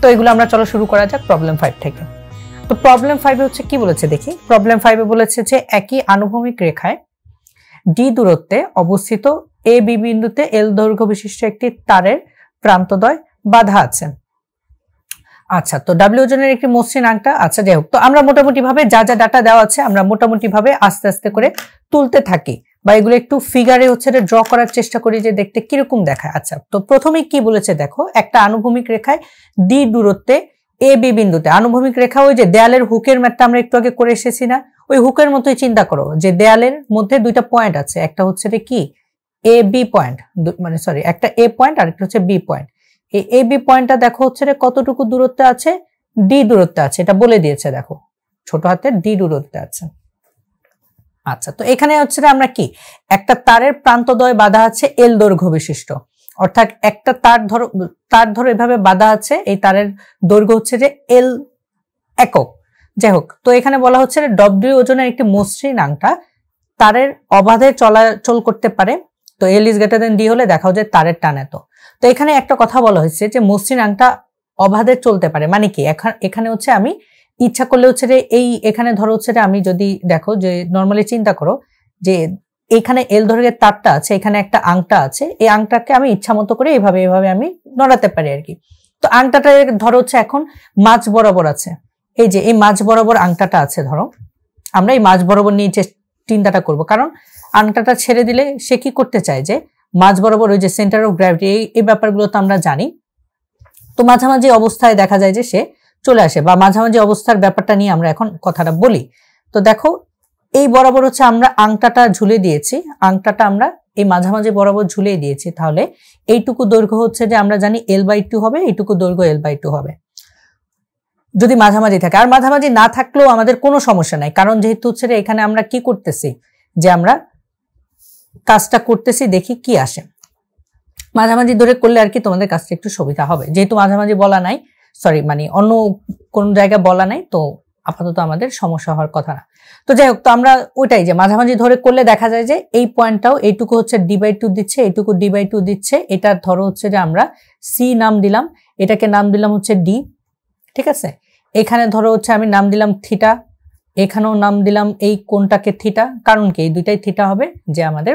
তো এগুলো আমরা চলো শুরু করা যাক প্রবলেম ফাইভ থেকে তো প্রবলেম ফাইভে হচ্ছে কি বলেছে দেখি প্রবলেম ফাইভে বলেছে যে একই আনুভূমিক রেখায় ডি দূরত্বে অবস্থিত এ বি বিন্দুতে এল দৈর্ঘ্য বিশিষ্ট একটি তারের প্রান্তদ্বয় বাধা আছে আচ্ছা তো ডাব্লিউ জনের একটি মসৃণ আংটা আচ্ছা যাই হোক তো আমরা মোটামুটিভাবে যা যা ডাটা দেওয়া আছে আমরা মোটামুটিভাবে আস্তে আস্তে করে তুলতে থাকি বা এগুলো একটু ফিগারে হচ্ছে ড্র করার চেষ্টা করি যে দেখতে কিরকম দেখায় আচ্ছা তো প্রথমে কি বলেছে দেখো একটা আনুভূমিক রেখায় ডি দূরত্বে এ বি বিন্দুতে আনুভূমিক রেখা ওই যে দেয়ালের হুকের ম্যাটটা আমরা একটু আগে করে এসেছি না ওই হুকের মতোই চিন্তা করো যে দেয়ালের মধ্যে দুইটা পয়েন্ট আছে একটা হচ্ছে রে কি এ বি পয়েন্ট মানে সরি একটা এ পয়েন্ট আর একটা হচ্ছে বি পয়েন্ট এই এ বি পয়েন্টটা দেখো হচ্ছে রে কতটুকু দূরত্বে আছে ডি দূরত্বে আছে এটা বলে দিয়েছে দেখো ছোট হাতের ডি দূরত্বে আছে আচ্ছা তো এখানে হচ্ছে আমরা কি একটা তারের প্রান্তদ্বয় বাধা আছে এল দৈর্ঘ্য বিশিষ্ট অর্থাৎ একটা তার ধরো তার ধরো এভাবে বাধা আছে এই তারের দৈর্ঘ্য হচ্ছে যে এল একক যাই হোক তো এখানে বলা হচ্ছে ডব্লিউ ওজনের একটি মসৃণ আংটা তারের অবাধে চলাচল করতে পারে তো L is greater than D হলে দেখাও যে তারের টান এত তো এখানে একটা কথা বলা হয়েছে যে মসৃণ আংটা অবাধে চলতে পারে মানে কি এখানে হচ্ছে আমি ইচ্ছা করলে হচ্ছে যে এই এখানে ধরো হচ্ছে আমি যদি দেখো যে নর্মালি চিন্তা করো যে এখানে এল ধরে তারটা আছে এখানে একটা আংটা আছে এই আংটাকে আমি ইচ্ছা মতো করে এইভাবে এইভাবে আমি নড়াতে পারি আর কি তো আংটাটা ধরো হচ্ছে এখন মাছ বরাবর আছে এই যে এই মাছ বরাবর আংটাটা আছে ধরো আমরা এই মাছ বরাবর নিয়ে যে চিন্তাটা করবো কারণ আংটাটা ছেড়ে দিলে সে কি করতে চায় যে মাছ বরাবর ওই যে সেন্টার অফ গ্র্যাভিটি এই ব্যাপারগুলো তো আমরা জানি তো মাঝামাঝি অবস্থায় দেখা যায় যে সে চলে আসে বা মাঝামাঝি অবস্থার ব্যাপারটা নিয়ে আমরা এখন কথাটা বলি তো দেখো এই বরাবর হচ্ছে আমরা আংটাটা ঝুলে দিয়েছি আংটাটা আমরা এই মাঝামাঝি বরাবর ঝুলিয়ে দিয়েছি তাহলে এইটুকু দৈর্ঘ্য হচ্ছে যে আমরা জানি এল বাই টু হবে এইটুকু দৈর্ঘ্য এল বাই টু হবে যদি মাঝামাঝি থাকে আর মাঝামাঝি না থাকলেও আমাদের কোনো সমস্যা নাই কারণ যেহেতু হচ্ছে এখানে আমরা কি করতেছি যে আমরা কাজটা করতেছি দেখি কি আসে মাঝামাঝি ধরে করলে আর কি তোমাদের কাজটা একটু সুবিধা হবে যেহেতু মাঝামাঝি বলা নাই সরি মানে অন্য কোন জায়গা বলা নাই তো আপাতত আমাদের সমস্যা হওয়ার কথা না তো যাই হোক তো আমরা ওইটাই যে মাঝামাঝি ধরে করলে দেখা যায় যে এই পয়েন্টটাও এইটুকু হচ্ছে ডি বাই টু দিচ্ছে এইটুকু ডি বাই টু দিচ্ছে এটার ধরো হচ্ছে যে আমরা সি নাম দিলাম এটাকে নাম দিলাম হচ্ছে ডি ঠিক আছে এখানে ধরো হচ্ছে আমি নাম দিলাম থিটা এখানেও নাম দিলাম এই কোনটাকে থিটা কারণ কি এই দুইটাই থিটা হবে যে আমাদের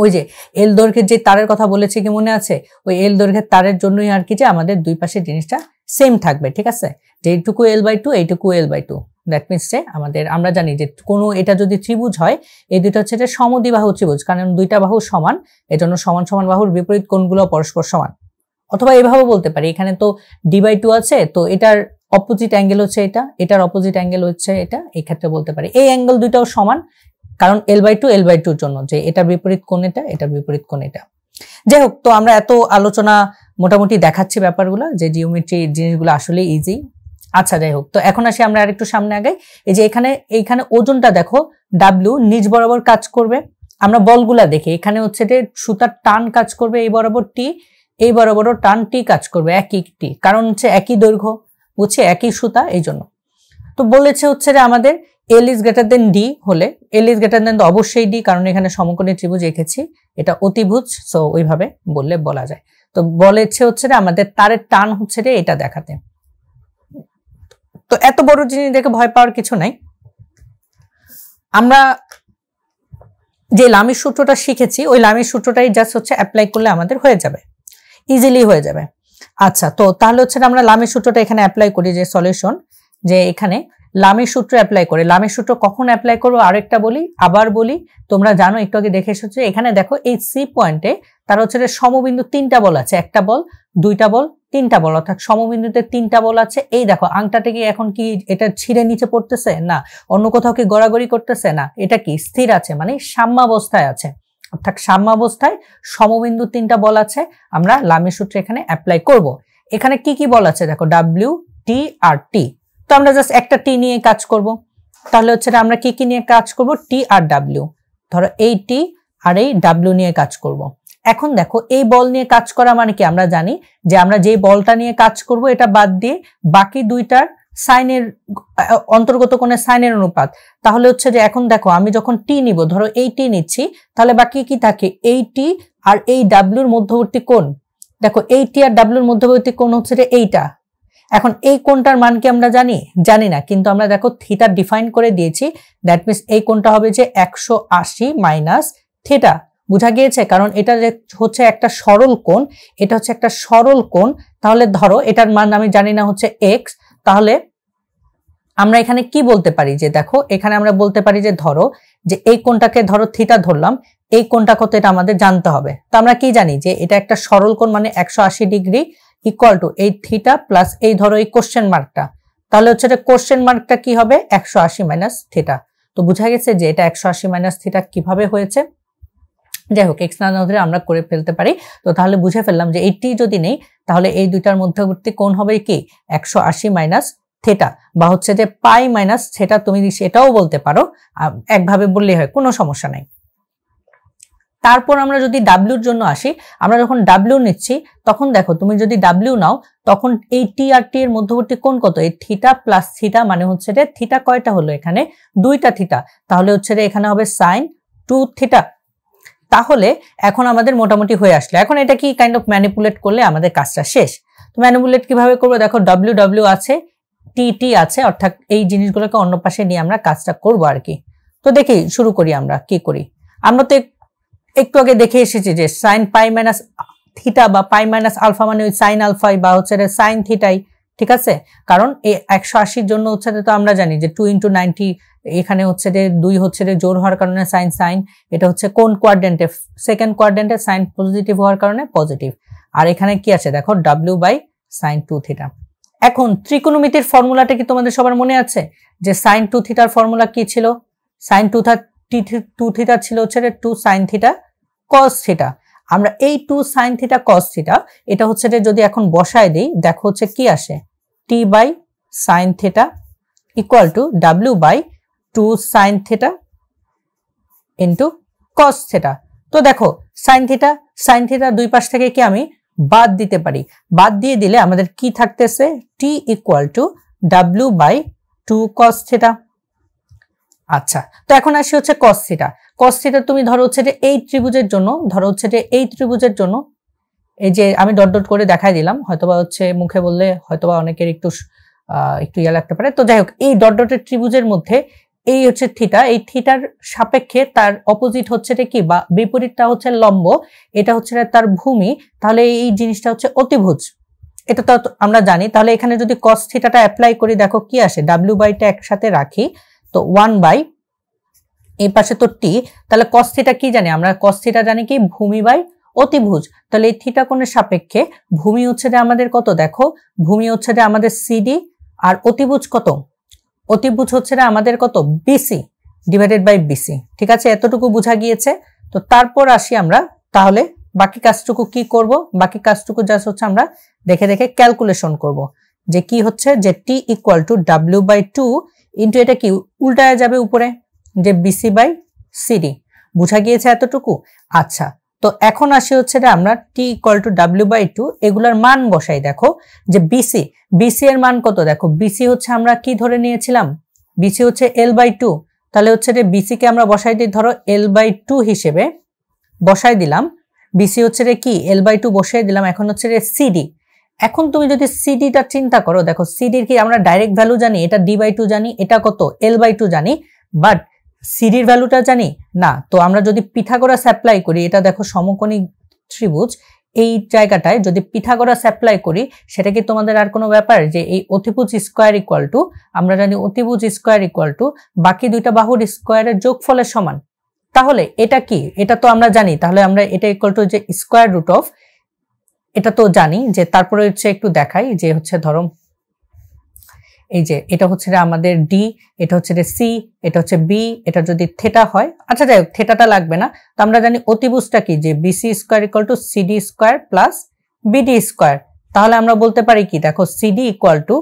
ওই যে এল দৈর্ঘ্যের যে তারের কথা বলেছি কি মনে আছে ওই এল দৈর্ঘ্যের তারের জন্যই আর কি যে আমাদের দুই পাশে জিনিসটা সেম থাকবে ঠিক আছে যে এইটুকু এল বাই টু এইটুকু L by two that means যে আমাদের আমরা জানি যে কোনো এটা যদি ত্রিভুজ হয় এই দুইটা হচ্ছে যে সমদিবাহু ত্রিভুজ কারণ দুইটা বাহু সমান এজন্য সমান সমান বাহুর বিপরীত কোণগুলো পরস্পর সমান অথবা এভাবে বলতে পারি এখানে তো ডি বাই টু আছে তো এটার অপোজিট অ্যাঙ্গেল হচ্ছে এটা এটার অপোজিট অ্যাঙ্গেল হচ্ছে এটা এই ক্ষেত্রে বলতে পারি এই অ্যাঙ্গেল দুইটাও সমান কারণ L by two L by টুর জন্য যে এটা বিপরীত কোন এটা এটা বিপরীত কোন এটা যাই হোক তো আমরা এত আলোচনা মোটামুটি দেখাচ্ছি ব্যাপারগুলো যে জিওমেট্রি জিনিসগুলো আসলে ইজি আচ্ছা যাই হোক তো এখন আসি আমরা আরেকটু সামনে আগে এই যে এখানে এইখানে ওজনটা দেখো ডাব্লিউ নিজ বরাবর কাজ করবে আমরা বলগুলা দেখি এখানে হচ্ছে যে সুতার টান কাজ করবে এই বরাবর টি এই বরাবরও টান টি কাজ করবে একই টি কারণ হচ্ছে একই দৈর্ঘ্য বুঝছে একই সুতা এই জন্য তো বলেছে হচ্ছে যে আমাদের L is greater than D হলে এল ইজ গ্রেটার দেন তো অবশ্যই ডি কারণ এখানে সমকোণী ত্রিভুজ এঁকেছি এটা অতিভুজ সো ওইভাবে বললে বলা যায় তো বলেছে হচ্ছে যে আমাদের তারের টান হচ্ছে যে এটা দেখাতে তো এত বড় জিনিস দেখে ভয় পাওয়ার কিছু নাই আমরা যে লামির সূত্রটা শিখেছি ওই লামির সূত্রটাই জাস্ট হচ্ছে অ্যাপ্লাই করলে আমাদের হয়ে যাবে ইজিলি হয়ে যাবে আচ্ছা তো তাহলে হচ্ছে আমরা লামির সূত্রটা এখানে অ্যাপ্লাই করি যে সলিউশন যে এখানে লামের সূত্র অ্যাপ্লাই করে লামের সূত্র কখন অ্যাপ্লাই করবো আরেকটা বলি আবার বলি তোমরা জানো একটু আগে দেখে এসেছো এখানে দেখো এই সি পয়েন্টে তার হচ্ছে সমবিন্দু তিনটা বল আছে একটা বল দুইটা বল তিনটা বল অর্থাৎ সমবিন্দুতে তিনটা বল আছে এই দেখো আংটা থেকে এখন কি এটা ছিঁড়ে নিচে পড়তেছে না অন্য কোথাও কি গড়াগড়ি করতেছে না এটা কি স্থির আছে মানে সাম্যাবস্থায় আছে অর্থাৎ সাম্যাবস্থায় সমবিন্দু তিনটা বল আছে আমরা লামের সূত্র এখানে অ্যাপ্লাই করব। এখানে কি কি বল আছে দেখো ডাব্লিউ টি আর টি তো আমরা জাস্ট একটা টি নিয়ে কাজ করব তাহলে হচ্ছে আমরা কি কি নিয়ে কাজ করব টি আর ডাব্লিউ ধরো এই টি আর এই ডাব্লিউ নিয়ে কাজ করব। এখন দেখো এই বল নিয়ে কাজ করা মানে কি আমরা জানি যে আমরা যে বলটা নিয়ে কাজ করব এটা বাদ দিয়ে বাকি দুইটার সাইনের অন্তর্গত কোনো সাইনের অনুপাত তাহলে হচ্ছে যে এখন দেখো আমি যখন টি নিব ধরো এই টি নিচ্ছি তাহলে বাকি কি থাকে এই টি আর এই ডাব্লিউর মধ্যবর্তী কোন দেখো এই টি আর ডাব্লিউর মধ্যবর্তী কোন হচ্ছে যে এইটা এখন এই কোনটার মান কি আমরা জানি জানি না কিন্তু আমরা দেখো থিটা ডিফাইন করে দিয়েছি দ্যাট মিনস এই কোনটা হবে যে একশো আশি মাইনাস থিটা বোঝা গিয়েছে কারণ এটা যে হচ্ছে একটা সরল কোণ এটা হচ্ছে একটা সরল কোণ তাহলে ধরো এটার মান আমি জানি না হচ্ছে এক্স তাহলে আমরা এখানে কি বলতে পারি যে দেখো এখানে আমরা বলতে পারি যে ধরো যে এই কোনটাকে ধরো থিটা ধরলাম এই কোনটা কত এটা আমাদের জানতে হবে তো আমরা কি জানি যে এটা একটা সরল কোণ মানে একশো ডিগ্রি ইকুয়াল টু এই থিটা প্লাস এই ধরো এই কোশ্চেন মার্কটা তাহলে হচ্ছে এটা কোশ্চেন মার্কটা কি হবে একশো আশি মাইনাস থিটা তো বোঝা গেছে যে এটা একশো আশি মাইনাস থিটা কিভাবে হয়েছে যাই হোক এক্স না ধরে আমরা করে ফেলতে পারি তো তাহলে বুঝে ফেললাম যে এইটি যদি নেই তাহলে এই দুইটার মধ্যবর্তী কোন হবে কি একশো আশি মাইনাস থেটা বা হচ্ছে যে পাই মাইনাস থেটা তুমি সেটাও বলতে পারো একভাবে বললেই হয় কোনো সমস্যা নাই তারপর আমরা যদি ডাব্লিউর জন্য আসি আমরা যখন ডাব্লিউ নিচ্ছি তখন দেখো তুমি যদি ডাব্লিউ নাও তখন এই টি আর টি এর মধ্যবর্তী কোন কত এই থিটা প্লাস থিটা মানে হচ্ছে যে থিটা কয়টা হলো এখানে দুইটা থিটা তাহলে হচ্ছে যে এখানে হবে সাইন টু থিটা তাহলে এখন আমাদের মোটামুটি হয়ে আসলো এখন এটা কি কাইন্ড অফ ম্যানিপুলেট করলে আমাদের কাজটা শেষ তো ম্যানিপুলেট কিভাবে করবো দেখো ডাব্লিউ ডাব্লিউ আছে টি টি আছে অর্থাৎ এই জিনিসগুলোকে অন্য পাশে নিয়ে আমরা কাজটা করবো আর কি তো দেখি শুরু করি আমরা কি করি আমরা তো একটু আগে দেখে এসেছি যে সাইন পাই মাইনাস থিটা বা পাই মাইনাস আলফা মানে ওই সাইন আলফাই বা হচ্ছে সাইন থিটাই ঠিক আছে কারণ এই একশো আশির জন্য হচ্ছে তো আমরা জানি যে টু ইন্টু নাইনটি এখানে হচ্ছে যে দুই হচ্ছে যে জোর হওয়ার কারণে সাইন সাইন এটা হচ্ছে কোন কোয়ার্ডেন্টে সেকেন্ড কোয়ার্ডেন্টে সাইন পজিটিভ হওয়ার কারণে পজিটিভ আর এখানে কি আছে দেখো W by sine two theta এখন ত্রিকোণমিতির ফর্মুলাটা কি তোমাদের সবার মনে আছে যে সাইন টু থিটার ফর্মুলা কি ছিল সাইন টু টু থিটা ছিল হচ্ছে two sine theta cos theta আমরা এই two sine theta cos theta এটা হচ্ছে যদি এখন বসায় দিই দেখো হচ্ছে কি আসে T by sine theta equal to W by two sine theta into cos theta তো দেখো সাইন থিটা সাইন থিটা দুই পাশ থেকে কি আমি বাদ দিতে পারি বাদ দিয়ে দিলে আমাদের কি থাকতেছে T equal to W by two cos theta আচ্ছা তো এখন আসি হচ্ছে কস থিটা তুমি ধরো হচ্ছে যে এই ত্রিভুজের জন্য ধরো হচ্ছে যে এই ত্রিভুজের জন্য এই যে আমি ডট ডট করে দেখাই দিলাম হয়তোবা হচ্ছে মুখে বললে হয়তোবা অনেকের একটু একটু ইয়া লাগতে পারে তো যাই হোক এই ডট ডটের ত্রিভুজের মধ্যে এই হচ্ছে থিটা এই থিটার সাপেক্ষে তার অপোজিট হচ্ছে কি বা বিপরীতটা হচ্ছে লম্ব এটা হচ্ছে তার ভূমি তাহলে এই জিনিসটা হচ্ছে অতিভুজ এটা তো আমরা জানি তাহলে এখানে যদি কস থিটাটা অ্যাপ্লাই করি দেখো কি আসে ডাব্লিউ বাইটা একসাথে রাখি তো ওয়ান বাই এই পাশে তো টি তাহলে কস কি জানি আমরা কস জানি কি ভূমি বাই অতিভুজ তাহলে এই থিটা কোণের সাপেক্ষে ভূমি হচ্ছে আমাদের কত দেখো ভূমি হচ্ছে আমাদের সিডি আর অতিভুজ কত অতিভুজ হচ্ছে না আমাদের কত বিসি ডিভাইডেড বাই বিসি ঠিক আছে এতটুকু বোঝা গিয়েছে তো তারপর আসি আমরা তাহলে বাকি কাজটুকু কি করব বাকি কাজটুকু জাস্ট হচ্ছে আমরা দেখে দেখে ক্যালকুলেশন করব যে কি হচ্ছে যে T equal to W by two into এটা কি উল্টায় যাবে উপরে যে বিসি বাই সিডি বুঝা গিয়েছে এতটুকু আচ্ছা তো এখন আসে হচ্ছে যে আমরা T equal to W by two এগুলার মান বসাই দেখো যে বিসি বিসি এর মান কত দেখো বিসি হচ্ছে আমরা কি ধরে নিয়েছিলাম বিসি হচ্ছে এল বাই টু তাহলে হচ্ছে যে বিসিকে আমরা বসাই দিই ধরো এল বাই টু হিসেবে বসাই দিলাম বিসি হচ্ছে রে কি এল বাই টু বসিয়ে দিলাম এখন হচ্ছে রে সিডি এখন তুমি যদি সিডিটা চিন্তা করো দেখো সিডির কি আমরা ডাইরেক্ট ভ্যালু জানি এটা ডি বাই টু জানি এটা কত এল বাই টু জানি বাট সিডির ভ্যালুটা জানি না তো আমরা যদি পিথাগোরাস সাপ্লাই করি এটা দেখো সমকোণী ত্রিভুজ এই জায়গাটায় যদি পিথাগোরাস সাপ্লাই করি সেটা কি তোমাদের আর কোনো ব্যাপার যে এই অতিভুজ স্কোয়ার ইকুয়াল টু আমরা জানি অতিভুজ স্কোয়ার ইকুয়াল টু বাকি দুইটা বাহুর স্কোয়ারের যোগফলের সমান তাহলে এটা কি এটা তো আমরা জানি তাহলে আমরা এটা ইকুয়াল টু যে স্কোয়ার রুট অফ এটা তো জানি যে তারপরে হচ্ছে একটু দেখাই যে হচ্ছে ধরো এই যে এটা হচ্ছে আমাদের ডি এটা হচ্ছে রে সি এটা হচ্ছে বি এটা যদি থেটা হয় আচ্ছা যাই হোক থেটাটা লাগবে না তো আমরা জানি অতিভুজটা কি যে BC square equal to CD square plus BD square তাহলে আমরা বলতে পারি কি দেখো সিডি ইকুয়াল টু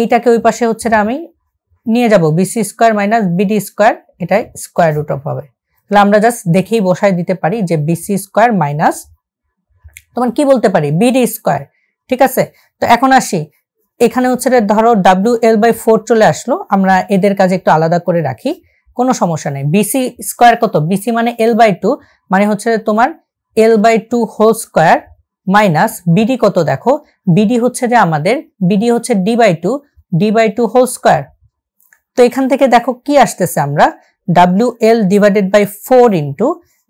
এইটাকে ওই পাশে হচ্ছে না আমি নিয়ে যাব BC square minus BD square এটাই স্কোয়ার রুট অফ হবে তাহলে আমরা জাস্ট দেখেই বসায় দিতে পারি যে বিসি স্কোয়ার মাইনাস তোমার কি বলতে পারি বিডি স্কোয়ার ঠিক আছে তো এখন আসি এখানে হচ্ছে ধরো ডাব্লিউ এল বাই ফোর চলে আসলো আমরা এদের কাজে একটু আলাদা করে রাখি কোনো সমস্যা নেই বিসি স্কোয়ার কত বিসি মানে এল বাই টু মানে হচ্ছে তোমার L by two whole square minus BD কত দেখো বিডি হচ্ছে যে আমাদের বিডি হচ্ছে D by two D by two whole square তো এখান থেকে দেখো কি আসতেছে আমরা W L divided by four into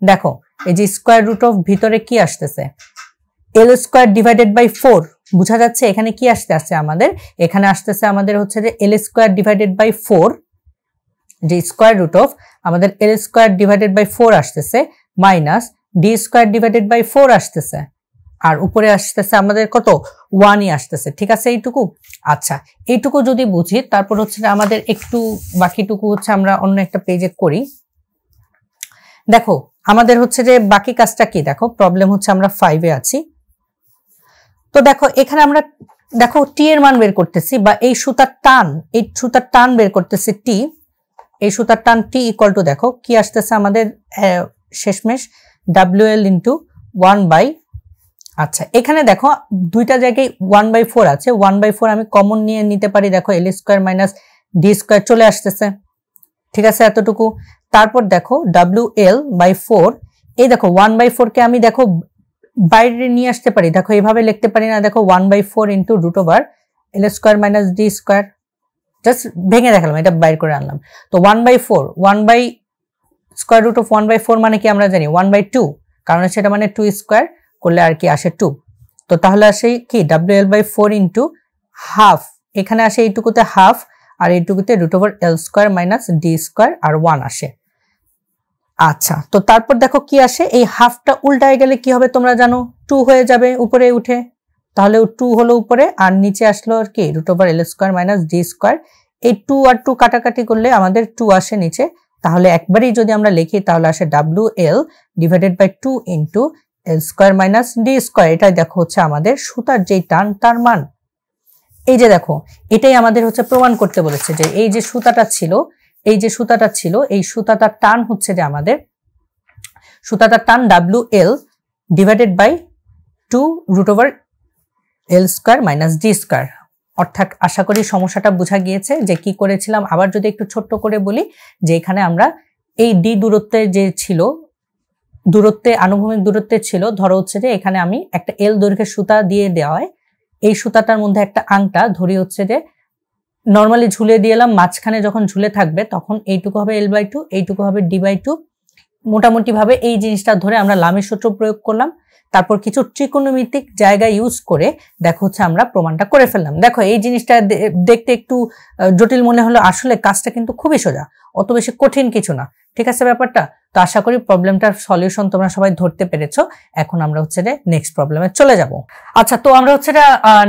দেখো এই যে স্কোয়ার রুট অফ ভিতরে কি আসতেছে L square divided by four বোঝা যাচ্ছে এখানে কি আসতে আসছে আমাদের এখানে আসতেছে আমাদের হচ্ছে যে L square divided by four যে স্কোয়ার রুট অফ আমাদের L square divided by four আসতেছে minus D square divided by four আসতেছে আর উপরে আসতেছে আমাদের কত ওয়ানই আসতেছে ঠিক আছে এইটুকু আচ্ছা এইটুকু যদি বুঝি তারপর হচ্ছে আমাদের একটু বাকিটুকু হচ্ছে আমরা অন্য একটা পেজে করি দেখো আমাদের হচ্ছে যে বাকি কাজটা কি দেখো প্রবলেম হচ্ছে আমরা ফাইভে আছি তো দেখো এখানে আমরা দেখো টি এর মান বের করতেছি বা এই সুতার টান এই সুতার টান বের করতেছি টি এই সুতার টান টি ইকুয়াল টু দেখো কি আসতেছে আমাদের শেষমেশ W L into one by আচ্ছা এখানে দেখো দুইটা জায়গায় ওয়ান বাই ফোর আছে ওয়ান বাই ফোর আমি কমন নিয়ে নিতে পারি দেখো L square minus D square চলে আসতেছে ঠিক আছে এতটুকু তারপর দেখো ডাব্লিউ এল বাই ফোর এই দেখো ওয়ান বাই ফোরকে আমি দেখো বাইরে নিয়ে আসতে পারি দেখো এভাবে লিখতে পারি না দেখো one by four into root over L square minus D square just ভেঙে দেখালাম এটা বাইর করে আনলাম তো one by four one by square root of one by four মানে কি আমরা জানি ওয়ান বাই টু কারণ সেটা মানে টু স্কোয়ার করলে আর কি আসে টু তো তাহলে আসে কি W L by four into half এখানে আসে এইটুকুতে হাফ আর এইটুকুতে root over L square minus D square আর ওয়ান আসে আচ্ছা তো তারপর দেখো কি আসে এই হাফটা উল্টায় গেলে কি হবে তোমরা জানো টু হয়ে যাবে উপরে উঠে তাহলে টু হলো উপরে আর নিচে আসলো আর কি root over L square minus D square এই টু আর টু কাটাকাটি করলে আমাদের টু আসে নিচে তাহলে একবারেই যদি আমরা লিখি তাহলে আসে W L divided by two into L square minus D square এটাই দেখো হচ্ছে আমাদের সুতার যেই টান তার মান এই যে দেখো এটাই আমাদের হচ্ছে প্রমাণ করতে বলেছে যে এই যে সুতাটা ছিল এই যে সুতাটা ছিল এই সুতাটার টান হচ্ছে যে আমাদের সুতাটার টান W L divided by two root over L square minus D square অর্থাৎ আশা করি সমস্যাটা বোঝা গিয়েছে যে কি করেছিলাম আবার যদি একটু ছোট্ট করে বলি যে এখানে আমরা এই ডি দূরত্বে যে ছিল দূরত্বে আনুভূমিক দূরত্বে ছিল ধরো হচ্ছে যে এখানে আমি একটা এল দৈর্ঘ্যের সুতা দিয়ে দেওয়ায় এই সুতাটার মধ্যে একটা আংটা ধরি হচ্ছে যে নর্মালি ঝুলে দিয়ে এলাম মাঝখানে যখন ঝুলে থাকবে তখন এইটুকু হবে এল বাই টু এইটুকু হবে ডি বাই টু মোটামুটিভাবে এই জিনিসটা ধরে আমরা লামের সূত্র প্রয়োগ করলাম তারপর কিছু ত্রিকোণমিতিক জায়গা ইউজ করে দেখো হচ্ছে আমরা প্রমাণটা করে ফেললাম দেখো এই জিনিসটা দেখতে একটু জটিল মনে হলো আসলে কাজটা কিন্তু খুবই সোজা অত বেশি কঠিন কিছু না ঠিক আছে ব্যাপারটা তো আশা করি প্রবলেমটার সলিউশন তোমরা সবাই ধরতে পেরেছ এখন আমরা হচ্ছে রে নেক্সট প্রবলেমে চলে যাব আচ্ছা তো আমরা হচ্ছে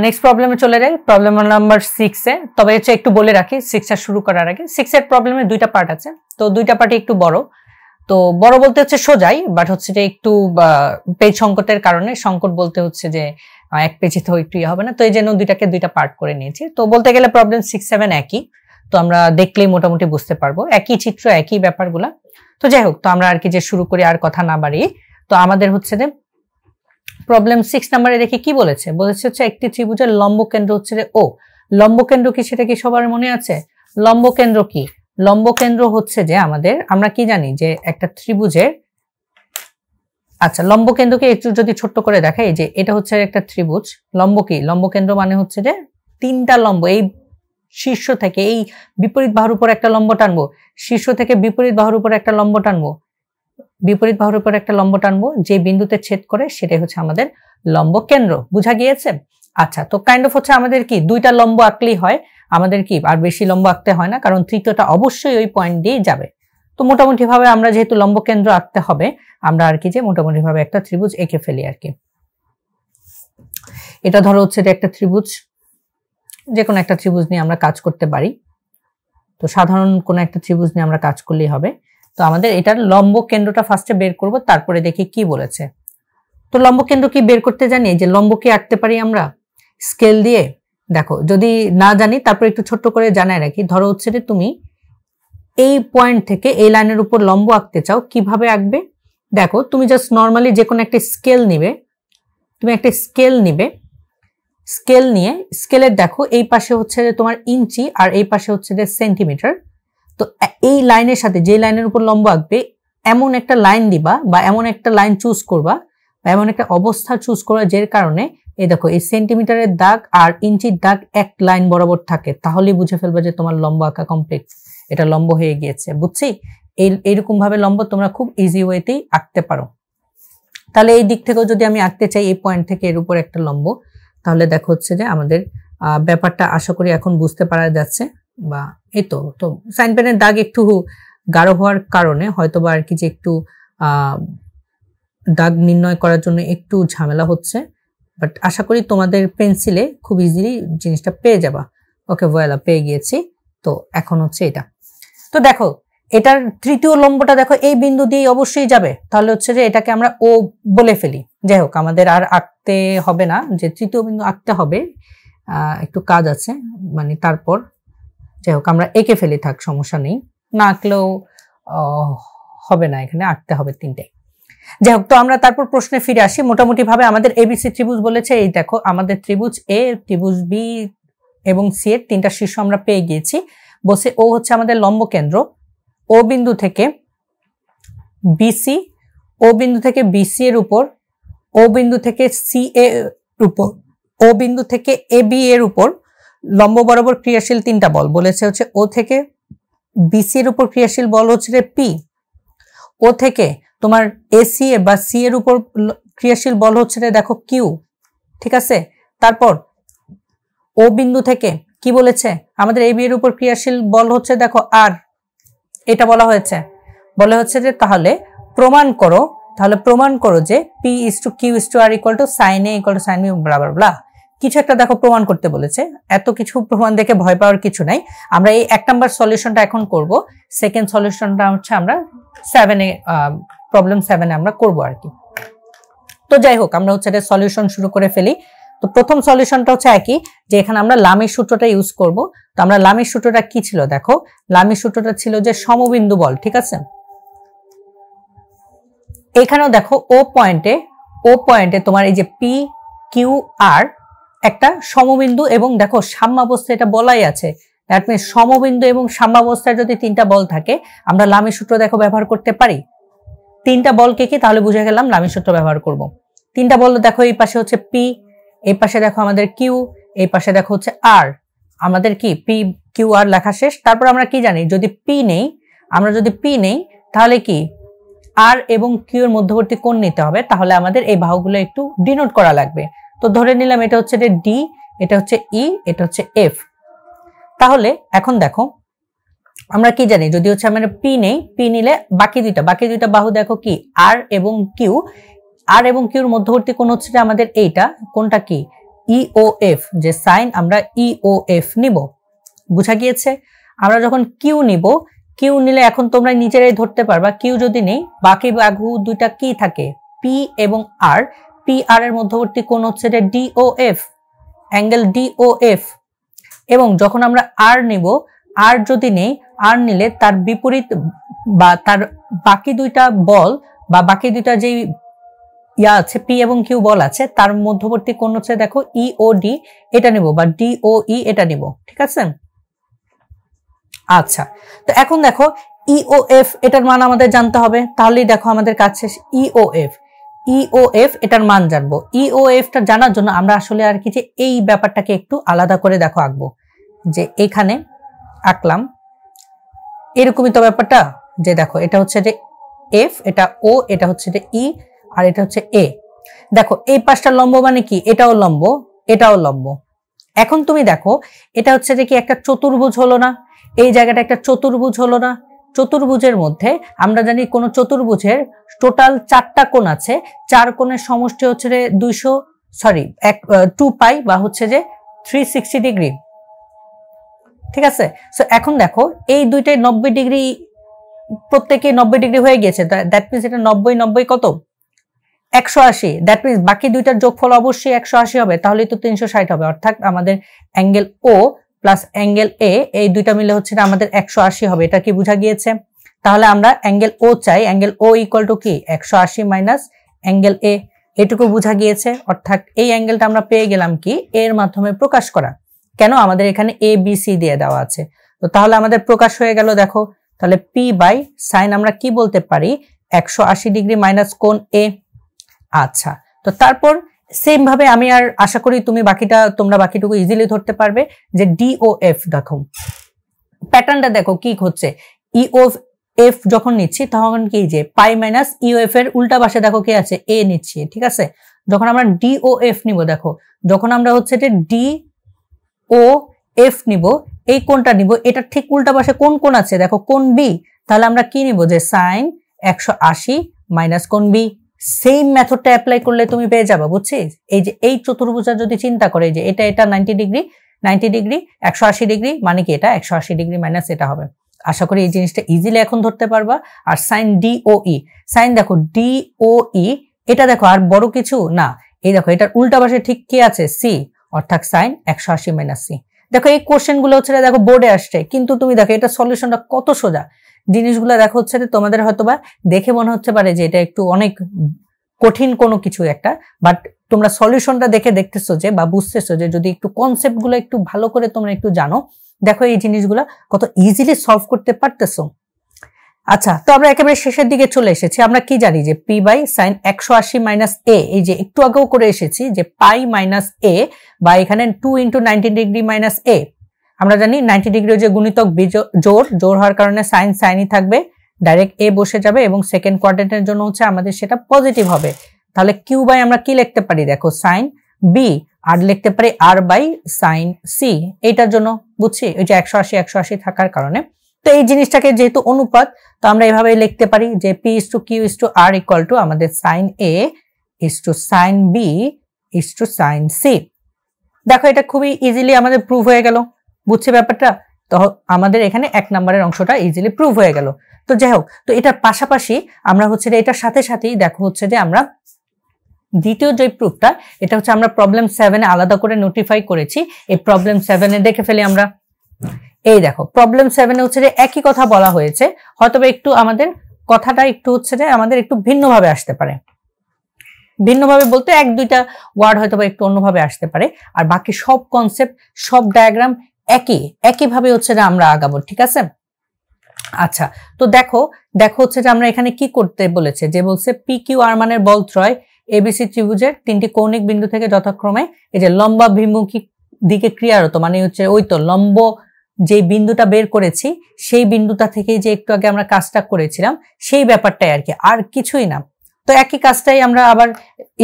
নেক্সট প্রবলেমে চলে যাই প্রবলেম নাম্বার সিক্সে তবে হচ্ছে একটু বলে রাখি সিক্সটা শুরু করার আগে সিক্সের প্রবলেমে দুইটা পার্ট আছে তো দুইটা পার্টই একটু বড় তো বড় বলতে হচ্ছে সোজাই বাট হচ্ছে যে একটু পেজ সংকটের কারণে সংকট বলতে হচ্ছে যে এক পেজে তো একটু ইয়ে হবে না তো এই জন্য দুইটাকে দুইটা পার্ট করে নিয়েছি তো বলতে গেলে প্রবলেম সিক্স সেভেন একই তো আমরা দেখলেই মোটামুটি বুঝতে পারবো একই চিত্র একই ব্যাপারগুলা তো যাই হোক তো আমরা আর কি যে শুরু করি আর কথা না বাড়ি তো আমাদের হচ্ছে যে প্রবলেম সিক্স নাম্বারে দেখি কি বলেছে বলেছে হচ্ছে একটি ত্রিভুজের লম্ব কেন্দ্র হচ্ছে যে ও লম্ব কেন্দ্র কি সেটা কি সবার মনে আছে লম্ব কেন্দ্র কি লম্ব কেন্দ্র হচ্ছে যে আমাদের আমরা কি জানি যে একটা ত্রিভুজের আচ্ছা লম্ব কেন্দ্রকে একটু যদি ছোট্ট করে দেখাই যে এটা হচ্ছে একটা ত্রিভুজ লম্ব কি লম্ব কেন্দ্র মানে হচ্ছে যে তিনটা লম্ব এই শীর্ষ থেকে এই বিপরীত বাহুর উপর একটা লম্ব টানবো শীর্ষ থেকে বিপরীত বাহুর উপর একটা লম্ব টানবো বিপরীত বাহুর উপর একটা লম্ব টানবো যে বিন্দুতে ছেদ করে সেটাই হচ্ছে আমাদের লম্ব কেন্দ্র বুঝা গিয়েছে আচ্ছা তো কাইন্ড অফ হচ্ছে আমাদের কি দুইটা লম্ব আঁকলেই হয় আমাদের কি আর বেশি লম্ব আঁকতে হয় না কারণ তৃতীয়টা অবশ্যই ওই পয়েন্ট দিয়েই যাবে তো মোটামুটিভাবে আমরা যেহেতু লম্ব কেন্দ্র আঁকতে হবে আমরা আর কি যে মোটামুটিভাবে একটা ত্রিভুজ এঁকে ফেলি আর কি এটা ধরো হচ্ছে এটা একটা ত্রিভুজ যে কোনো একটা ত্রিভুজ নিয়ে আমরা কাজ করতে পারি তো সাধারণ কোনো একটা ত্রিভুজ নিয়ে আমরা কাজ করলেই হবে তো আমাদের এটার লম্ব কেন্দ্রটা ফার্স্টে বের করব তারপরে দেখি কি বলেছে তো লম্ব কেন্দ্র কি বের করতে জানি যে লম্ব কি আঁকতে পারি আমরা স্কেল দিয়ে দেখো যদি না জানি তারপর একটু ছোট্ট করে জানায় রাখি ধরো হচ্ছে যে তুমি এই পয়েন্ট থেকে এই লাইনের উপর লম্ব আঁকতে চাও কিভাবে আঁকবে দেখো তুমি জাস্ট নর্মালি যে কোনো একটা স্কেল নিবে তুমি একটা স্কেল নিবে স্কেল নিয়ে স্কেলের দেখো এই পাশে হচ্ছে যে তোমার ইঞ্চি আর এই পাশে হচ্ছে যে সেন্টিমিটার তো এই লাইনের সাথে যে লাইনের উপর লম্ব আঁকবে এমন একটা লাইন দিবা বা এমন একটা লাইন চুজ করবা বা এমন একটা অবস্থা চুজ করা যে কারণে এই দেখো এই সেন্টিমিটারের দাগ আর ইঞ্চির দাগ এক লাইন বরাবর থাকে তাহলেই বুঝে ফেলবে যে তোমার লম্ব আঁকা কমপ্লিট এটা লম্ব হয়ে গিয়েছে বুঝছি এই এইরকমভাবে লম্ব তোমরা খুব ইজি ওয়েতেই আঁকতে পারো তাহলে এই দিক থেকেও যদি আমি আঁকতে চাই এই পয়েন্ট থেকে এর উপর একটা লম্ব তাহলে দেখো হচ্ছে যে আমাদের ব্যাপারটা আশা করি এখন বুঝতে পারা যাচ্ছে বা এই তো তো সাইন প্যানের দাগ একটু গাঢ় হওয়ার কারণে হয়তো বা আর কি যে একটু দাগ নির্ণয় করার জন্য একটু ঝামেলা হচ্ছে বাট আশা করি তোমাদের পেন্সিলে খুব ইজিলি জিনিসটা পেয়ে যাবা ওকে ভয়লা পেয়ে গিয়েছি তো এখন হচ্ছে এটা তো দেখো এটার তৃতীয় লম্বটা দেখো এই বিন্দু দিয়ে অবশ্যই যাবে তাহলে হচ্ছে যে এটাকে আমরা ও বলে ফেলি যাই হোক আমাদের আর আঁকতে হবে না যে তৃতীয় বিন্দু আঁকতে হবে একটু কাজ আছে মানে তারপর যাই হোক আমরা এঁকে ফেলি থাক সমস্যা নেই না আঁকলেও হবে না এখানে আঁকতে হবে তিনটাই যাই হোক তো আমরা তারপর প্রশ্নে ফিরে আসি মোটামুটিভাবে আমাদের এবিসি ত্রিভুজ বলেছে এই দেখো আমাদের ত্রিভুজ এ ত্রিভুজ বি এবং সি এর তিনটা শীর্ষ আমরা পেয়ে গিয়েছি বসে ও হচ্ছে আমাদের লম্ব কেন্দ্র ও বিন্দু থেকে বিসি ও বিন্দু থেকে বিসি এর উপর ও বিন্দু থেকে সি এর উপর ও বিন্দু থেকে এ বি এর উপর লম্ব বরাবর ক্রিয়াশীল তিনটা বল বলেছে হচ্ছে ও থেকে বিসি এর উপর ক্রিয়াশীল বল হচ্ছে পি ও থেকে তোমার এসি বা সি এর উপর ক্রিয়াশীল বল হচ্ছে রে দেখো কিউ ঠিক আছে তারপর ও বিন্দু থেকে কি বলেছে আমাদের এ বি এর উপর ক্রিয়াশীল বল হচ্ছে দেখো আর এটা বলা হয়েছে বলা হচ্ছে যে তাহলে প্রমাণ করো তাহলে প্রমাণ করো যে P is to Q is to R equal to sine A equal to sine বলা কিছু একটা দেখো প্রমাণ করতে বলেছে এত কিছু প্রমাণ দেখে ভয় পাওয়ার কিছু নাই আমরা এই এক নাম্বার সলিউশনটা এখন করব সেকেন্ড সলিউশনটা হচ্ছে আমরা সেভেনে প্রবলেম সেভেনে আমরা করব আর কি তো যাই হোক আমরা হচ্ছে এটা সলিউশন শুরু করে ফেলি তো প্রথম সলিউশনটা হচ্ছে একই যে এখানে আমরা লামের সূত্রটা ইউজ করব তো আমরা লামের সূত্রটা কি ছিল দেখো লামের সূত্রটা ছিল যে সমবিন্দু বল ঠিক আছে এখানেও দেখো ও পয়েন্টে ও পয়েন্টে তোমার এই যে পি কিউ আর একটা সমবিন্দু এবং দেখো সাম্যাবস্থা এটা বলাই আছে দ্যাট মিন সমবিন্দু এবং সাম্যাবস্থায় যদি তিনটা বল থাকে আমরা লামের সূত্র দেখো ব্যবহার করতে পারি তিনটা বলকে কি তাহলে বুঝে গেলাম লামের সূত্র ব্যবহার করব। তিনটা বল দেখো এই পাশে হচ্ছে পি এই পাশে দেখো আমাদের কিউ এই পাশে দেখো হচ্ছে আর আমাদের কি পি কিউ আর লেখা শেষ তারপর আমরা কি জানি যদি পি নেই আমরা যদি পি নেই তাহলে কি আর এবং কিউর মধ্যবর্তী কোন নিতে হবে তাহলে আমাদের এই বাহুগুলো একটু ডিনোট করা লাগবে তো ধরে নিলাম এটা হচ্ছে ডি এটা হচ্ছে ই e, এটা হচ্ছে এফ তাহলে এখন দেখো আমরা কি জানি যদি হচ্ছে আমাদের পি নেই পি নিলে বাকি দুইটা বাকি দুইটা বাহু দেখো কি আর এবং কিউ আর এবং কিউর মধ্যবর্তী কোন হচ্ছে আমাদের এইটা কোনটা কি ইওএফ e যে সাইন আমরা ইওএফ e নিব বুঝা গিয়েছে আমরা যখন কিউ নিব কিউ নিলে এখন তোমরা নিজেরাই ধরতে পারবা কিউ যদি নেই বাকি বাঘু দুইটা কি থাকে পি এবং আর পি আর এর মধ্যবর্তী কোন হচ্ছে যে ডিওএফ অ্যাঙ্গেল ডিওএফ এবং যখন আমরা আর নিব আর যদি নেই আর নিলে তার বিপরীত বা তার বাকি দুইটা বল বা বাকি দুইটা যেই ইয়া আছে পি এবং কিউ বল আছে তার মধ্যবর্তী কোন হচ্ছে দেখো ই ও ডি এটা নিব বা ডি ও ই এটা নিব ঠিক আছে আচ্ছা তো এখন দেখো এফ e এটার মান আমাদের জানতে হবে তাহলেই দেখো আমাদের কাছে এফ ই ও এফ এটার মান জানবো এফটা e জানার জন্য আমরা আসলে আর কি যে এই ব্যাপারটাকে একটু আলাদা করে দেখো আঁকবো যে এখানে আঁকলাম এরকমই তো ব্যাপারটা যে দেখো এটা হচ্ছে যে এফ এটা ও এটা হচ্ছে যে ই e, আর এটা হচ্ছে এ দেখো এই পাশটা লম্ব মানে কি এটাও লম্ব এটাও লম্ব এখন তুমি দেখো এটা হচ্ছে যে কি একটা চতুর্ভুজ হলো না এই জায়গাটা একটা চতুর্ভুজ হলো না চতুর্ভুজের মধ্যে আমরা জানি কোনো চতুর্ভুজের টোটাল চারটা কোণ আছে চার কোণের সমষ্টি হচ্ছে যে দুইশো সরি এক টু পাই বা হচ্ছে যে থ্রি সিক্সটি ডিগ্রি ঠিক আছে সো এখন দেখো এই দুইটাই নব্বই ডিগ্রি প্রত্যেকে নব্বই ডিগ্রি হয়ে গেছে দ্যাট মিনস এটা নব্বই নব্বই কত একশো আশি দ্যাট মিনস বাকি দুইটার যোগফল অবশ্যই একশো আশি হবে তাহলে তো তিনশো ষাট হবে অর্থাৎ আমাদের angle O plus angle A এই দুইটা মিলে হচ্ছে না আমাদের একশো আশি হবে এটা কি বোঝা গিয়েছে তাহলে আমরা অ্যাঙ্গেল ও চাই অ্যাঙ্গেল ও ইকুয়াল টু কি একশো আশি মাইনাস অ্যাঙ্গেল এ এটুকু বোঝা গিয়েছে অর্থাৎ এই অ্যাঙ্গেলটা আমরা পেয়ে গেলাম কি এর মাধ্যমে প্রকাশ করা কেন আমাদের এখানে এ বি সি দিয়ে দেওয়া আছে তো তাহলে আমাদের প্রকাশ হয়ে গেল দেখো তাহলে পি বাই সাইন আমরা কি বলতে পারি একশো আশি ডিগ্রি মাইনাস কোন এ আচ্ছা তো তারপর সেম ভাবে আমি আর আশা করি তুমি বাকিটা তোমরা বাকিটুকু ইজিলি ধরতে পারবে যে ডিওএফ দেখো প্যাটার্নটা দেখো কি হচ্ছে ইও এফ যখন নিচ্ছি তখন কি যে পাই মাইনাস ইওএফ e এর উল্টা পাশে দেখো কি আছে এ নিচ্ছি ঠিক আছে যখন আমরা ডিও এফ নিব দেখো যখন আমরা হচ্ছে যে ডি ও এফ নিব এই কোনটা নিব এটা ঠিক উল্টা পাশে কোন কোন আছে দেখো কোন বি তাহলে আমরা কি নিব যে সাইন একশো আশি মাইনাস কোন বি সেম মেথডটা অ্যাপ্লাই করলে তুমি পেয়ে যাবা বুঝছিস এই যে এই চতুর্ভুজা যদি চিন্তা করে যে এটা এটা নাইনটি ডিগ্রি নাইনটি ডিগ্রি একশো আশি ডিগ্রি মানে কি এটা একশো আশি ডিগ্রি মাইনাস এটা হবে আশা করি এই জিনিসটা ইজিলি এখন ধরতে পারবা আর সাইন ডিওই সাইন দেখো ডিওই e, এটা দেখো আর বড় কিছু না এই দেখো এটার উল্টা পাশে ঠিক কি আছে সি অর্থাৎ সাইন একশো আশি মাইনাস সি দেখো এই কোশ্চেনগুলো হচ্ছে দেখো বোর্ডে আসছে কিন্তু তুমি দেখো এটা সলিউশনটা কত সোজা জিনিসগুলো দেখো হচ্ছে তোমাদের হয়তো বা দেখে মনে হচ্ছে পারে যে এটা একটু অনেক কঠিন কোনো কিছু একটা বাট তোমরা সলিউশনটা দেখে দেখতেছো যে বা বুঝতেছো যে যদি একটু কনসেপ্টগুলো একটু ভালো করে তোমরা একটু জানো দেখো এই জিনিসগুলো কত ইজিলি সলভ করতে পারতেছো আচ্ছা তো আমরা একেবারে শেষের দিকে চলে এসেছি আমরা কি জানি যে পি বাই সাইন একশো আশি মাইনাস এ এই যে একটু আগেও করে এসেছি যে পাই মাইনাস এ বা এখানে two into ninety degree minus A আমরা জানি নাইনটি ডিগ্রি যে গুণিতক জোর জোর হওয়ার কারণে সাইন সাইনই থাকবে ডাইরেক্ট এ বসে যাবে এবং সেকেন্ড কোয়ার্ডেন্টের জন্য হচ্ছে আমাদের সেটা পজিটিভ হবে তাহলে কিউ বাই আমরা কি লিখতে পারি দেখো সাইন বি আর লিখতে পারি আর বাই সাইন সি এটার জন্য বুঝছি ওই যে একশো আশি একশো আশি থাকার কারণে তো এই জিনিসটাকে যেহেতু অনুপাত তো আমরা এভাবে লিখতে পারি যে P is to Q is to R equal to আমাদের sine A is to sine B is to sine C দেখো এটা খুবই ইজিলি আমাদের প্রুভ হয়ে গেল বুঝছে ব্যাপারটা তো আমাদের এখানে এক নম্বরের অংশটা ইজিলি প্রুভ হয়ে গেল তো যাই হোক তো এটার পাশাপাশি আমরা হচ্ছে যে এটার সাথে সাথেই দেখো হচ্ছে যে আমরা দ্বিতীয় যে প্রুফটা এটা হচ্ছে আমরা প্রবলেম সেভেনে আলাদা করে নোটিফাই করেছি এই প্রবলেম সেভেনে দেখে ফেলি আমরা এই দেখো প্রবলেম সেভেনে হচ্ছে যে একই কথা বলা হয়েছে হয়তো একটু আমাদের কথাটা একটু হচ্ছে যে আমাদের একটু ভিন্নভাবে আসতে পারে ভিন্নভাবে বলতে এক দুইটা ওয়ার্ড হয়তো একটু অন্যভাবে আসতে পারে আর বাকি সব কনসেপ্ট সব ডায়াগ্রাম একই একইভাবে হচ্ছে যে আমরা আগাবো ঠিক আছে আচ্ছা তো দেখো দেখো হচ্ছে যে আমরা এখানে কি করতে বলেছে যে বলছে পি কিউ আর মানের ত্রয় এবিসি ত্রিভুজের তিনটি কৌণিক বিন্দু থেকে যথাক্রমে এই যে লম্বা বিমুখী দিকে ক্রিয়ারত মানে হচ্ছে ওই তো লম্ব যে বিন্দুটা বের করেছি সেই বিন্দুটা থেকে যে একটু আগে আমরা কাজটা করেছিলাম সেই ব্যাপারটাই আর কি আর কিছুই না তো একই কাজটাই আমরা আবার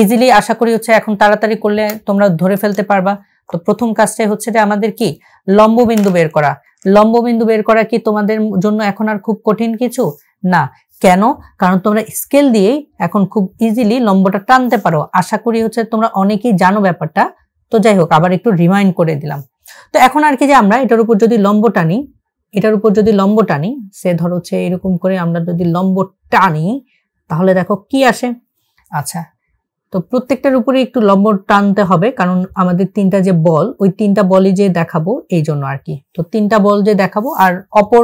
ইজিলি আশা করি হচ্ছে এখন তাড়াতাড়ি করলে তোমরা ধরে ফেলতে পারবা তো প্রথম কাজটাই হচ্ছে যে আমাদের কি লম্ববিন্দু বের করা লম্ববিন্দু বের করা কি তোমাদের জন্য এখন আর খুব কঠিন কিছু না কেন কারণ তোমরা স্কেল দিয়েই এখন খুব ইজিলি লম্বটা টানতে পারো আশা করি হচ্ছে তোমরা অনেকেই জানো ব্যাপারটা তো যাই হোক আবার একটু রিমাইন্ড করে দিলাম তো এখন আর কি যে আমরা এটার উপর যদি লম্ব টানি এটার উপর যদি লম্ব টানি সে ধর হচ্ছে এরকম করে আমরা যদি লম্ব টানি তাহলে দেখো কি আসে আচ্ছা তো প্রত্যেকটার উপরে একটু লম্ব টানতে হবে কারণ আমাদের তিনটা যে বল ওই তিনটা বলই যে দেখাবো এই জন্য আর কি তো তিনটা বল যে দেখাবো আর অপর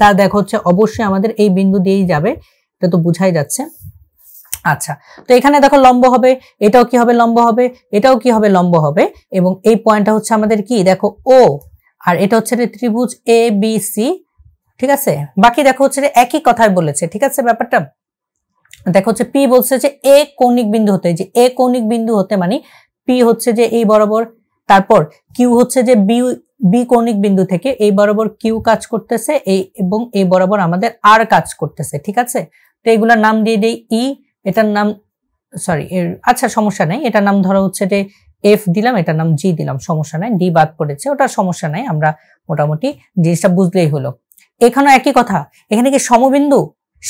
তা দেখা হচ্ছে অবশ্যই আমাদের এই বিন্দু দিয়েই যাবে এটা তো বুঝাই যাচ্ছে আচ্ছা তো এখানে দেখো লম্ব হবে এটাও কি হবে লম্ব হবে এটাও কি হবে লম্ব হবে এবং এই পয়েন্টটা হচ্ছে আমাদের কি দেখো ও আর এটা হচ্ছে ত্রিভুজ এ বি সি ঠিক আছে বাকি দেখো হচ্ছে একই কথায় বলেছে ঠিক আছে ব্যাপারটা দেখো হচ্ছে পি বলছে যে এ কৌণিক বিন্দু হতে যে এ কৌণিক বিন্দু হতে মানে পি হচ্ছে যে এই বরাবর তারপর কিউ হচ্ছে যে বি বি কৌণিক বিন্দু থেকে এই বরাবর কিউ কাজ করতেছে এই এবং এই বরাবর আমাদের আর কাজ করতেছে ঠিক আছে তো এগুলোর নাম দিয়ে দেই ই e, এটার নাম সরি আচ্ছা সমস্যা নাই এটার নাম ধরো হচ্ছে যে এফ দিলাম এটার নাম জি দিলাম সমস্যা নাই ডি বাদ পড়েছে ওটা সমস্যা নাই আমরা মোটামুটি জিনিসটা বুঝলেই হলো এখানেও একই কথা এখানে কি সমবিন্দু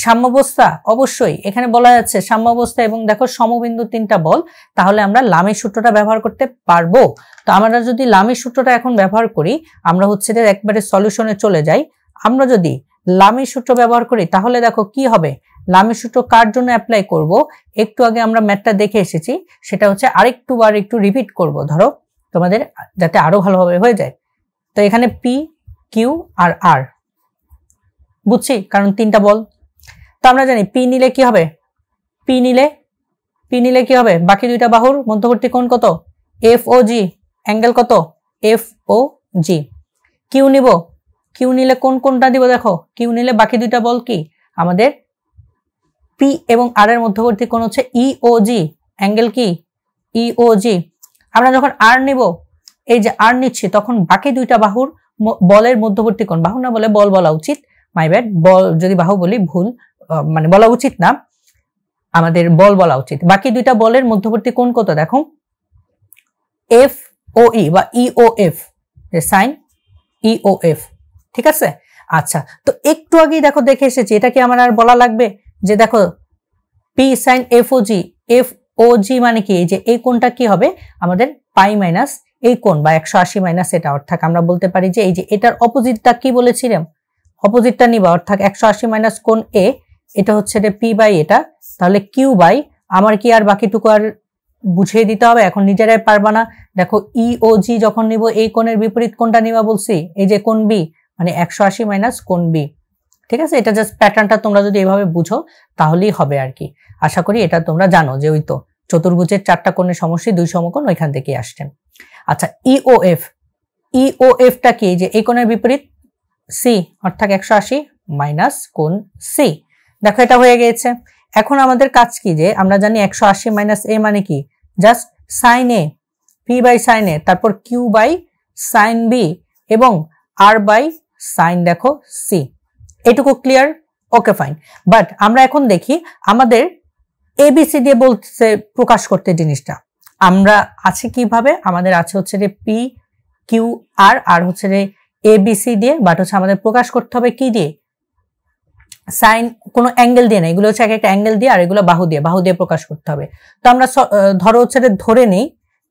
সাম্যাবস্থা অবশ্যই এখানে বলা যাচ্ছে সাম্যাবস্থা এবং দেখো সমবিন্দু তিনটা বল তাহলে আমরা লামের সূত্রটা ব্যবহার করতে পারবো তো আমরা যদি লামের সূত্রটা এখন ব্যবহার করি আমরা হচ্ছে যে একবারে সলিউশনে চলে যাই আমরা যদি লামের সূত্র ব্যবহার করি তাহলে দেখো কি হবে লামের সূত্র কার জন্য অ্যাপ্লাই করব একটু আগে আমরা ম্যাথটা দেখে এসেছি সেটা হচ্ছে আরেকটু বার একটু রিপিট করব ধরো তোমাদের যাতে আরো ভালোভাবে হয়ে যায় তো এখানে পি কিউ আর আর বুঝছি কারণ তিনটা বল তো আমরা জানি পি নিলে কি হবে পি নিলে পি নিলে কি হবে বাকি দুইটা বাহুর মধ্যবর্তী কোণ কত এফ ও জি অ্যাঙ্গেল কত এফ ও জি কিউ নিব কিউ নিলে কোন কোনটা দিব দেখো কিউ নিলে বাকি দুইটা বল কি আমাদের পি এবং আর এর মধ্যবর্তী কোণ হচ্ছে জি e অ্যাঙ্গেল কি জি e আমরা যখন আর নেব এই যে আর নিচ্ছি তখন বাকি দুইটা বাহুর বলের মধ্যবর্তী কোণ বাহু না বলে বল বলা উচিত মাই ব্যাড বল যদি বাহু বলি ভুল মানে বলা উচিত না আমাদের বল বলা উচিত বাকি দুইটা বলের মধ্যবর্তী কোণ কত দেখো এফ ও ই বা EO e F sine EO F ঠিক আছে আচ্ছা তো একটু আগেই দেখো দেখে এসেছি এটা কি আমার আর বলা লাগবে যে দেখো P sine F O G F O G মানে কি যে এই কোনটা কি হবে আমাদের পাই মাইনাস এই কোন বা একশো আশি মাইনাস এটা অর্থাৎ আমরা বলতে পারি যে এই যে এটার অপোজিটটা কি বলেছিলাম অপোজিটটা নিবা অর্থাৎ একশো আশি মাইনাস কোন এ এটা হচ্ছে এটা পি বাই এটা তাহলে কিউ বাই আমার কি আর বাকিটুকু আর বুঝিয়ে দিতে হবে এখন নিজেরাই পারবা না দেখো ই ও জি যখন নিব এই কোণের বিপরীত কোনটা নিবা বলছি এই যে কোন বি মানে একশো আশি মাইনাস কোন বি ঠিক আছে এটা জাস্ট প্যাটার্নটা তোমরা যদি এভাবে বুঝো তাহলেই হবে আর কি আশা করি এটা তোমরা জানো যে ওই তো চতুর্ভুজের চারটা কোণের সমষ্টি দুই সমকোণ ওইখান থেকে আসছেন আচ্ছা ইওএফ e ইওএফটা e কি যে এই কোণের বিপরীত সি অর্থাৎ একশো আশি মাইনাস কোন সি দেখো এটা হয়ে গেছে এখন আমাদের কাজ কি যে আমরা জানি একশো আশি মাইনাস এ মানে কি just sine A P by sine A তারপর কিউ বাই সাইন বি এবং আর বাই সাইন দেখো সি এটুকু ক্লিয়ার ওকে ফাইন বাট আমরা এখন দেখি আমাদের এবিসি দিয়ে বলছে প্রকাশ করতে জিনিসটা আমরা আছে কিভাবে আমাদের আছে হচ্ছে যে পি কিউ আর আর হচ্ছে যে এবিসি দিয়ে বাট হচ্ছে আমাদের প্রকাশ করতে হবে কি দিয়ে সাইন কোনো অ্যাঙ্গেল দিয়ে না এগুলো হচ্ছে এক একটা অ্যাঙ্গেল দিয়ে আর এগুলো বাহু দিয়ে বাহু দিয়ে প্রকাশ করতে হবে তো আমরা ধরো হচ্ছে ধরে নেই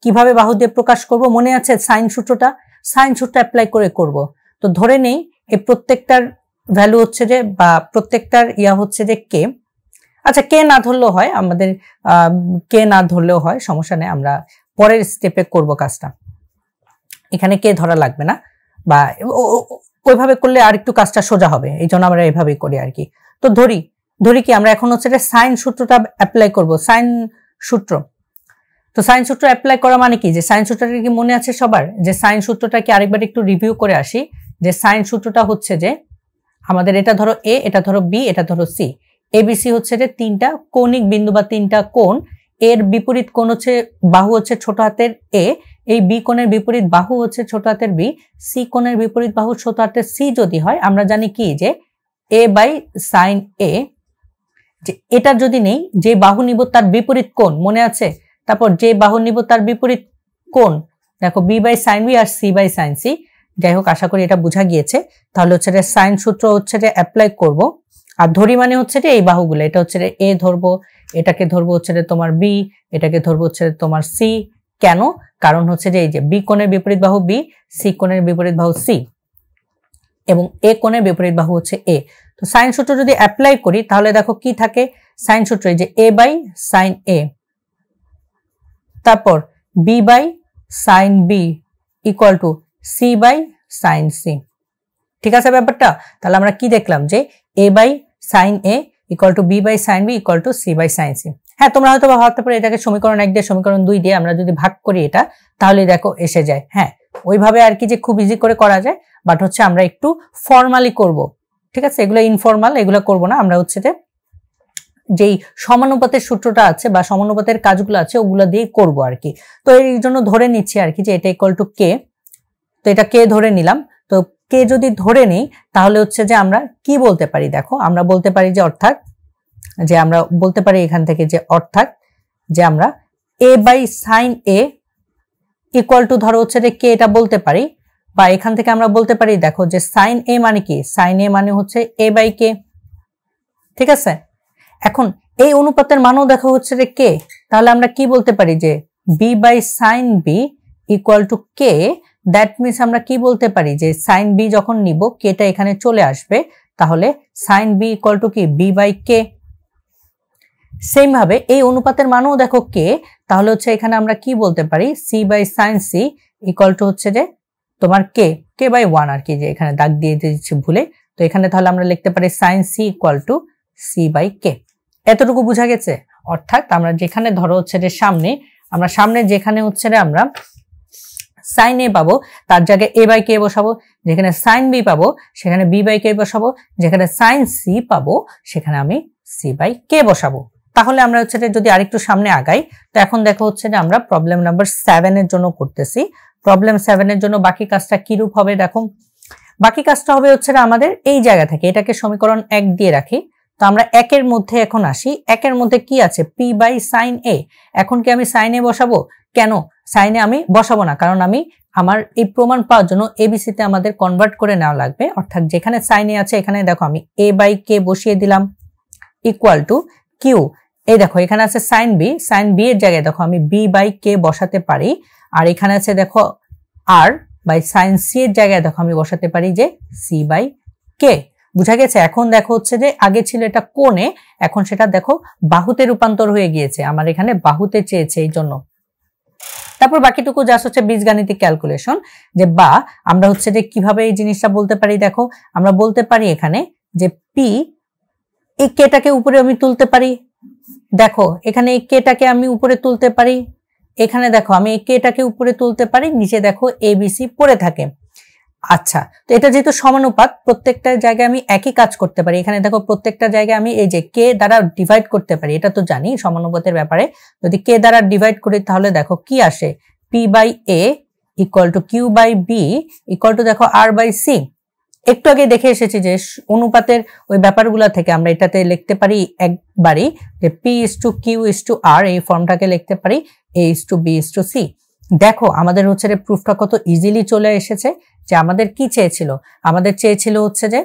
কিভাবে বাহু দিয়ে প্রকাশ করব মনে আছে সাইন সূত্রটা সাইন সূত্র অ্যাপ্লাই করে করব তো ধরে নেই এই প্রত্যেকটার ভ্যালু হচ্ছে যে বা প্রত্যেকটার ইয়া হচ্ছে যে কে আচ্ছা কে না ধরলেও হয় আমাদের কে না ধরলেও হয় সমস্যা নেই আমরা পরের স্টেপে করব কাজটা এখানে কে ধরা লাগবে না বা ওইভাবে করলে আর একটু কাজটা সোজা হবে এই জন্য আমরা এভাবেই করি আর কি তো ধরি ধরি কি আমরা এখন হচ্ছে সাইন সূত্রটা অ্যাপ্লাই করব সাইন সূত্র তো সাইন সূত্র অ্যাপ্লাই করা মানে কি যে সাইন সূত্রটা কি মনে আছে সবার যে সাইন সূত্রটা কি আরেকবার একটু রিভিউ করে আসি যে সাইন সূত্রটা হচ্ছে যে আমাদের এটা ধরো এ এটা ধরো বি এটা ধরো সি এবিসি হচ্ছে যে তিনটা কৌণিক বিন্দু বা তিনটা কোণ এর বিপরীত কোণ হচ্ছে বাহু হচ্ছে ছোট হাতের এ এই বি কোণের বিপরীত বাহু হচ্ছে ছোট হাতের বি সি কোণের বিপরীত বাহু ছোট হাতের সি যদি হয় আমরা জানি কি যে এ বাই সাইন এ যে এটা যদি নেই যে বাহু নিব তার বিপরীত কোণ মনে আছে তারপর যে বাহু নিব তার বিপরীত কোণ দেখো বি বাই সাইন বি আর সি বাই সাইন সি যাই হোক আশা করি এটা বোঝা গিয়েছে তাহলে হচ্ছে যে সাইন সূত্র হচ্ছে যে অ্যাপ্লাই করব আর ধরি মানে হচ্ছে যে এই বাহুগুলো এটা হচ্ছে যে এ ধরবো এটাকে ধরবো হচ্ছে যে তোমার বি এটাকে ধরবো হচ্ছে যে তোমার সি কেন কারণ হচ্ছে যে এই যে বি কোণের বিপরীত বাহু বি সি কোণের বিপরীত বাহু সি এবং এ কোণের বিপরীত বাহু হচ্ছে এ তো সাইন সূত্র যদি অ্যাপ্লাই করি তাহলে দেখো কি থাকে সাইন সূত্র যে এ বাই সাইন এ তারপর B by sine B equal to C by sine C ঠিক আছে ব্যাপারটা তাহলে আমরা কি দেখলাম যে A by sine A equal to B by sine B equal to C by sine C হ্যাঁ তোমরা হয়তো ভাবতে পারো এটাকে সমীকরণ এক দিয়ে সমীকরণ দুই দিয়ে আমরা যদি ভাগ করি এটা তাহলে দেখো এসে যায় হ্যাঁ ওইভাবে আর কি যে খুব ইজি করে করা যায় বাট হচ্ছে আমরা একটু ফর্মালি করব ঠিক আছে এগুলো ইনফর্মাল এগুলো করব না আমরা হচ্ছে যে যেই সমানুপাতের সূত্রটা আছে বা সমানুপাতের কাজগুলো আছে ওগুলো দিয়েই করব আর কি তো এই জন্য ধরে নিচ্ছি আর কি যে এটা ইকুয়াল টু কে তো এটা কে ধরে নিলাম তো কে যদি ধরে নেই তাহলে হচ্ছে যে আমরা কি বলতে পারি দেখো আমরা বলতে পারি যে অর্থাৎ যে আমরা বলতে পারি এখান থেকে যে অর্থাৎ যে আমরা A by sine A equal to ধরো হচ্ছে যে কে এটা বলতে পারি বা এখান থেকে আমরা বলতে পারি দেখো যে সাইন এ মানে কি সাইন এ মানে হচ্ছে এ বাই কে ঠিক আছে এখন এই অনুপাতের মানও দেখা হচ্ছে যে কে তাহলে আমরা কি বলতে পারি যে B by sine B equal to K that means আমরা কি বলতে পারি যে সাইন বি যখন নিব কেটা এখানে চলে আসবে তাহলে সাইন বি ইকল টু কি বি বাই কে সেমভাবে এই অনুপাতের মানও দেখো কে তাহলে হচ্ছে এখানে আমরা কি বলতে পারি C by sine C equal to হচ্ছে যে তোমার কে কে বাই ওয়ান আর কি যে এখানে দাগ দিয়ে দিচ্ছি ভুলে তো এখানে তাহলে আমরা লিখতে পারি sine C equal to C by K এতটুকু বোঝা গেছে অর্থাৎ আমরা যেখানে ধরো হচ্ছে যে সামনে আমরা সামনে যেখানে হচ্ছে যে আমরা সাইন এ পাবো তার জায়গায় এ বাই কে বসাবো যেখানে সাইন বি পাবো সেখানে বি বাই কে বসাবো যেখানে সাইন সি পাবো সেখানে আমি সি বাই কে বসাবো তাহলে আমরা হচ্ছে যদি আরেকটু সামনে আগাই তো এখন দেখো হচ্ছে যে আমরা প্রবলেম নাম্বার সেভেনের জন্য করতেছি প্রবলেম সেভেনের জন্য বাকি কাজটা কিরূপ হবে দেখো বাকি কাজটা হবে হচ্ছে আমাদের এই জায়গা থেকে এটাকে সমীকরণ এক দিয়ে রাখি তো আমরা একের মধ্যে এখন আসি একের মধ্যে কি আছে পি বাই সাইন এ এখন কি আমি সাইনে বসাবো কেন সাইনে আমি বসাবো না কারণ আমি আমার এই প্রমাণ পাওয়ার জন্য এবিসিতে আমাদের কনভার্ট করে নেওয়া লাগবে অর্থাৎ যেখানে সাইনে আছে এখানে দেখো আমি এ বাই কে বসিয়ে দিলাম ইকুয়াল টু কিউ এই দেখো এখানে আছে সাইন বি সাইন বি এর জায়গায় দেখো আমি বি বাই কে বসাতে পারি আর এখানে আছে দেখো আর বাই সাইন সি এর জায়গায় দেখো আমি বসাতে পারি যে সি বাই কে বুঝা গেছে এখন দেখো হচ্ছে যে আগে ছিল এটা কোণে এখন সেটা দেখো বাহুতে রূপান্তর হয়ে গিয়েছে আমার এখানে বাহুতে চেয়েছে এই জন্য তারপর বাকিটুকু যা হচ্ছে বীজগাণিতিক ক্যালকুলেশন যে বা আমরা হচ্ছে যে কিভাবে এই জিনিসটা বলতে পারি দেখো আমরা বলতে পারি এখানে যে পি এই কেটাকে উপরে আমি তুলতে পারি দেখো এখানে এই কেটাকে আমি উপরে তুলতে পারি এখানে দেখো আমি এই কেটাকে উপরে তুলতে পারি নিচে দেখো এবিসি পড়ে থাকে আচ্ছা তো এটা যেহেতু সমানুপাত প্রত্যেকটা জায়গায় আমি একই কাজ করতে পারি এখানে দেখো প্রত্যেকটা জায়গায় আমি এই যে কে দ্বারা ডিভাইড করতে পারি এটা তো জানি সমানুপাতের ব্যাপারে যদি কে দ্বারা ডিভাইড করি তাহলে দেখো কি আসে P by A equal to Q by B equal to দেখো আর বাই সি একটু আগে দেখে এসেছি যে অনুপাতের ওই ব্যাপারগুলো থেকে আমরা এটাতে লিখতে পারি একবারই যে P is to Q is to R এই ফর্মটাকে লিখতে পারি A is to B is to C দেখো আমাদের হচ্ছে রে প্রুফটা কত ইজিলি চলে এসেছে যে আমাদের কি চেয়েছিল আমাদের চেয়েছিল হচ্ছে যে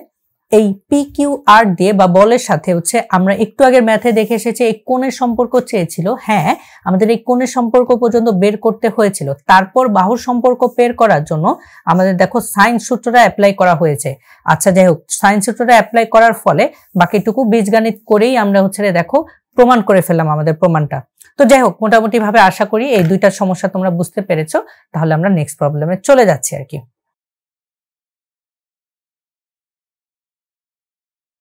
এই পি কিউ আর দিয়ে বা বলের সাথে হচ্ছে আমরা একটু আগের ম্যাথে দেখে এসেছি এই কোণের সম্পর্ক চেয়েছিল হ্যাঁ আমাদের এই কোণের সম্পর্ক পর্যন্ত বের করতে হয়েছিল তারপর বাহুর সম্পর্ক বের করার জন্য আমাদের দেখো সাইন্স সূত্রটা অ্যাপ্লাই করা হয়েছে আচ্ছা যাই হোক সাইন্স সূত্রটা অ্যাপ্লাই করার ফলে বাকিটুকু বীজগণিত করেই আমরা হচ্ছে রে দেখো প্রমাণ করে ফেললাম আমাদের প্রমাণটা তো যাই হোক মোটামুটিভাবে আশা করি এই দুইটা সমস্যা তোমরা বুঝতে পেরেছো তাহলে আমরা নেক্সট প্রবলেমে চলে যাচ্ছি আর কি